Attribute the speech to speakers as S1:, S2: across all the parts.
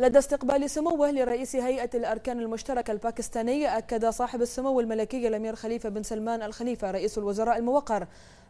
S1: لدى استقبال سموه لرئيس هيئة الأركان المشتركة الباكستاني أكد صاحب السمو الملكي الأمير خليفة بن سلمان الخليفة رئيس الوزراء الموقر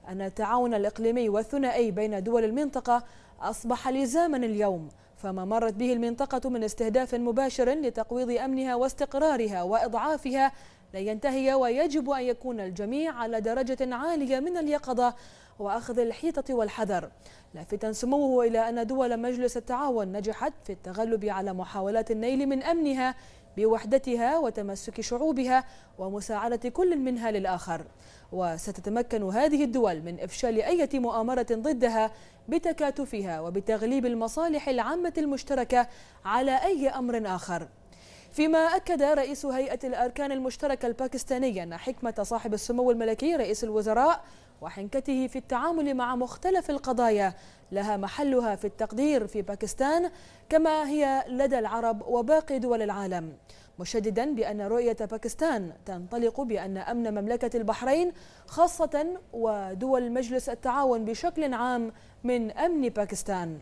S1: أن التعاون الإقليمي والثنائي بين دول المنطقة أصبح لزاما اليوم فما مرت به المنطقة من استهداف مباشر لتقويض أمنها واستقرارها وإضعافها لينتهي ينتهي ويجب أن يكون الجميع على درجة عالية من اليقظة وأخذ الحيطة والحذر لافتا سموه إلى أن دول مجلس التعاون نجحت في التغلب على محاولات النيل من أمنها بوحدتها وتمسك شعوبها ومساعدة كل منها للآخر وستتمكن هذه الدول من إفشال أي مؤامرة ضدها بتكاتفها وبتغليب المصالح العامة المشتركة على أي أمر آخر فيما أكد رئيس هيئة الأركان المشتركة الباكستانية أن حكمة صاحب السمو الملكي رئيس الوزراء وحنكته في التعامل مع مختلف القضايا لها محلها في التقدير في باكستان كما هي لدى العرب وباقي دول العالم مشددا بأن رؤية باكستان تنطلق بأن أمن مملكة البحرين خاصة ودول مجلس التعاون بشكل عام من أمن باكستان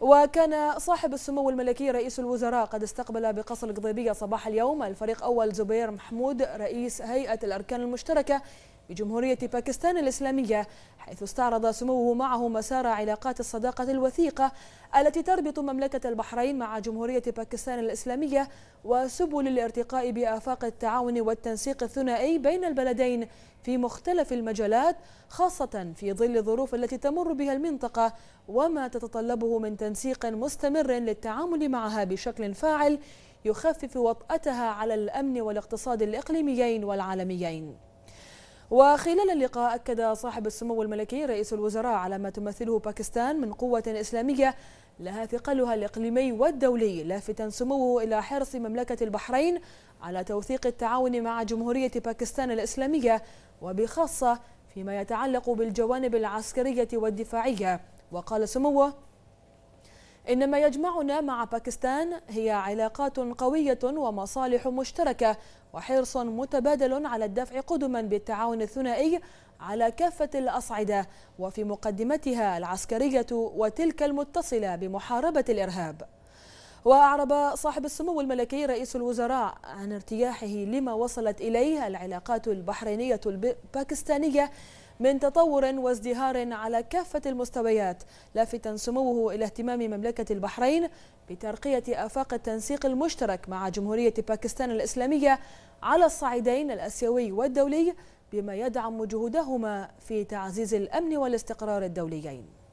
S1: وكان صاحب السمو الملكي رئيس الوزراء قد استقبل بقصر القضيبية صباح اليوم الفريق أول زبير محمود رئيس هيئة الأركان المشتركة بجمهورية باكستان الإسلامية حيث استعرض سموه معه مسار علاقات الصداقة الوثيقة التي تربط مملكة البحرين مع جمهورية باكستان الإسلامية وسبل الارتقاء بآفاق التعاون والتنسيق الثنائي بين البلدين في مختلف المجالات خاصة في ظل الظروف التي تمر بها المنطقة وما تتطلبه من تنسيق مستمر للتعامل معها بشكل فاعل يخفف وطأتها على الأمن والاقتصاد الإقليميين والعالميين وخلال اللقاء أكد صاحب السمو الملكي رئيس الوزراء على ما تمثله باكستان من قوة إسلامية لها ثقلها الإقليمي والدولي لافتا سموه إلى حرص مملكة البحرين على توثيق التعاون مع جمهورية باكستان الإسلامية وبخاصة فيما يتعلق بالجوانب العسكرية والدفاعية وقال سموه إن ما يجمعنا مع باكستان هي علاقات قوية ومصالح مشتركة وحرص متبادل على الدفع قدما بالتعاون الثنائي على كافة الأصعدة وفي مقدمتها العسكرية وتلك المتصلة بمحاربة الإرهاب وأعرب صاحب السمو الملكي رئيس الوزراء عن ارتياحه لما وصلت إليه العلاقات البحرينية الباكستانية من تطور وازدهار على كافة المستويات لافتا سموه إلى اهتمام مملكة البحرين بترقية آفاق التنسيق المشترك مع جمهورية باكستان الإسلامية على الصعيدين الأسيوي والدولي بما يدعم جهودهما في تعزيز الأمن والاستقرار الدوليين